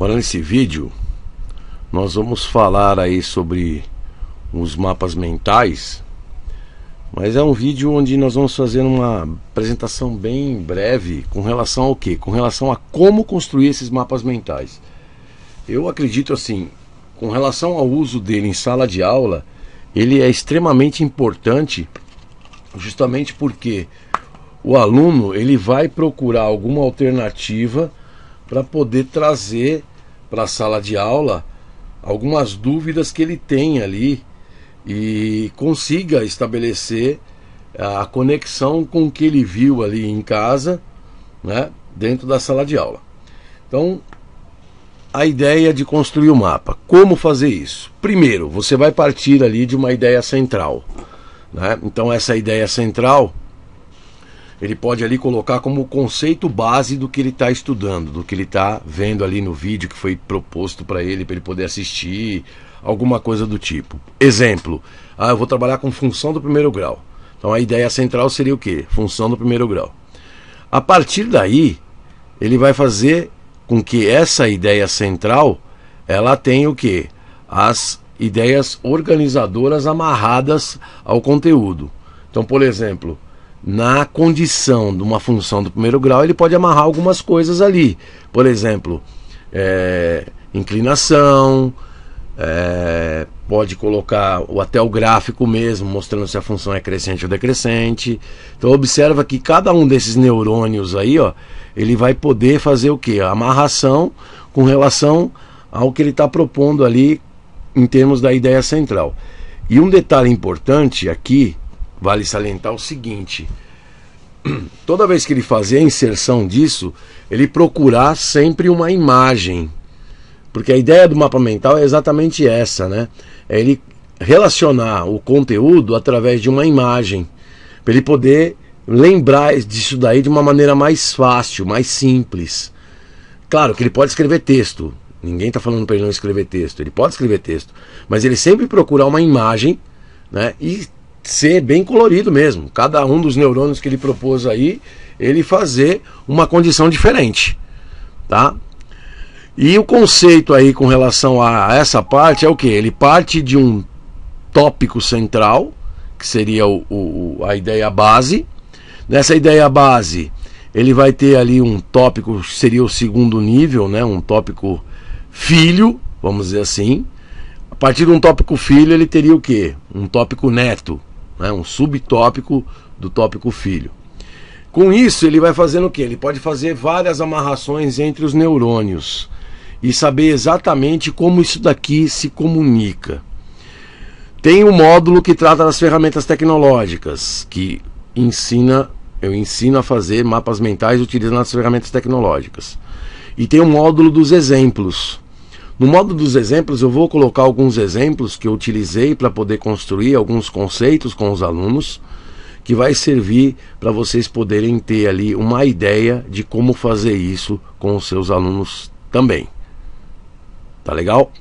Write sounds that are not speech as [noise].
Agora nesse vídeo nós vamos falar aí sobre os mapas mentais, mas é um vídeo onde nós vamos fazer uma apresentação bem breve com relação ao que? Com relação a como construir esses mapas mentais. Eu acredito assim, com relação ao uso dele em sala de aula, ele é extremamente importante justamente porque o aluno ele vai procurar alguma alternativa para poder trazer para a sala de aula algumas dúvidas que ele tem ali e consiga estabelecer a conexão com o que ele viu ali em casa, né, dentro da sala de aula. Então, a ideia de construir o um mapa. Como fazer isso? Primeiro, você vai partir ali de uma ideia central. Né? Então, essa ideia central ele pode ali colocar como conceito base do que ele está estudando, do que ele está vendo ali no vídeo que foi proposto para ele, para ele poder assistir, alguma coisa do tipo. Exemplo, ah, eu vou trabalhar com função do primeiro grau. Então a ideia central seria o quê? Função do primeiro grau. A partir daí, ele vai fazer com que essa ideia central ela tenha o quê? As ideias organizadoras amarradas ao conteúdo. Então, por exemplo, na condição de uma função do primeiro grau, ele pode amarrar algumas coisas ali. Por exemplo, é, inclinação, é, pode colocar ou até o gráfico mesmo, mostrando se a função é crescente ou decrescente. Então observa que cada um desses neurônios aí, ó, ele vai poder fazer o que? Amarração com relação ao que ele está propondo ali em termos da ideia central. E um detalhe importante aqui vale salientar o seguinte: [clears throat] toda vez que ele fazer a inserção disso, ele procurar sempre uma imagem. Porque a ideia do mapa mental é exatamente essa, né? É ele relacionar o conteúdo através de uma imagem, para ele poder lembrar disso daí de uma maneira mais fácil, mais simples. Claro que ele pode escrever texto. Ninguém está falando para ele não escrever texto. Ele pode escrever texto, mas ele sempre procurar uma imagem, né? E ser bem colorido mesmo. Cada um dos neurônios que ele propôs aí, ele fazer uma condição diferente, tá? E o conceito aí com relação a essa parte é o que? Ele parte de um tópico central, que seria o, o, a ideia base. Nessa ideia base, ele vai ter ali um tópico, seria o segundo nível, né? um tópico filho, vamos dizer assim. A partir de um tópico filho, ele teria o que? Um tópico neto né? um subtópico do tópico filho. Com isso, ele vai fazendo o que? Ele pode fazer várias amarrações entre os neurônios e saber exatamente como isso daqui se comunica. Tem um módulo que trata das ferramentas tecnológicas, que ensina, eu ensino a fazer mapas mentais utilizando as ferramentas tecnológicas. E tem um módulo dos exemplos, no modo dos exemplos, eu vou colocar alguns exemplos que eu utilizei para poder construir alguns conceitos com os alunos, que vai servir para vocês poderem ter ali uma ideia de como fazer isso com os seus alunos também. Tá legal?